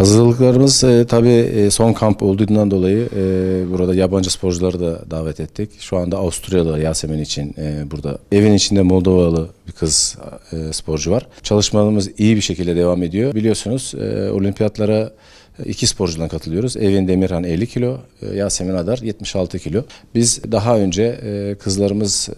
Hazırlıklarımız e, tabii e, son kamp olduğundan dolayı e, burada yabancı sporcuları da davet ettik. Şu anda Avusturyalı Yasemin için e, burada. Evin içinde Moldovalı bir kız e, sporcu var. Çalışmalarımız iyi bir şekilde devam ediyor. Biliyorsunuz e, olimpiyatlara e, iki sporcudan katılıyoruz. Evin Demirhan 50 kilo, e, Yasemin Adar 76 kilo. Biz daha önce kızlarımız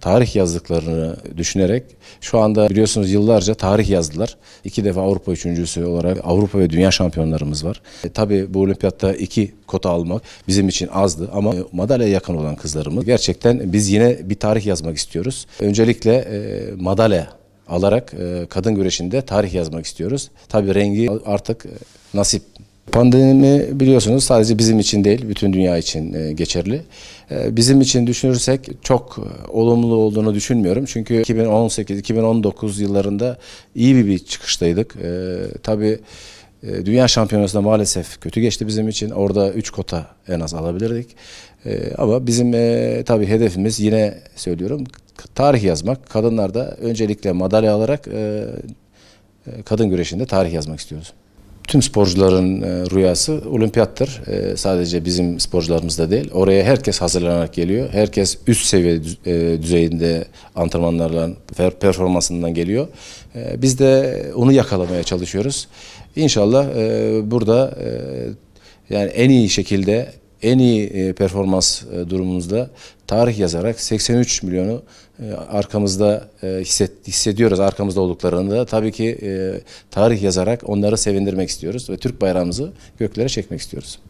tarih yazdıklarını düşünerek şu anda biliyorsunuz yıllarca tarih yazdılar. İki defa Avrupa üçüncüsü olarak Avrupa ve dünya şampiyonlarımız var. E, tabii bu olimpiyatta iki kota almak bizim için azdı ama madalya yakın olan kızlarımız gerçekten biz yine bir tarih yazmak istiyoruz. Öncelikle e, madalya alarak e, kadın güreşinde tarih yazmak istiyoruz. Tabii rengi artık e, nasip Pandemi biliyorsunuz sadece bizim için değil, bütün dünya için e, geçerli. E, bizim için düşünürsek çok e, olumlu olduğunu düşünmüyorum. Çünkü 2018-2019 yıllarında iyi bir, bir çıkıştaydık. Tabii Dünya Şampiyonası'nda maalesef kötü geçti bizim için. Orada 3 kota en az alabilirdik. Ama bizim tabii hedefimiz yine söylüyorum tarih yazmak. Kadınlarda öncelikle madalya alarak kadın güreşinde tarih yazmak istiyoruz tüm sporcuların e, rüyası olimpiyattır. E, sadece bizim sporcularımızda değil. Oraya herkes hazırlanarak geliyor. Herkes üst seviye e, düzeyinde antrenmanlarla, performansından geliyor. biz de onu yakalamaya çalışıyoruz. İnşallah burada yani en iyi şekilde en iyi e, performans e, durumumuzda tarih yazarak 83 milyonu e, arkamızda hissediyoruz arkamızda olduklarını da tabii ki tarih yazarak onları sevindirmek istiyoruz ve Türk bayrağımızı göklere çekmek istiyoruz.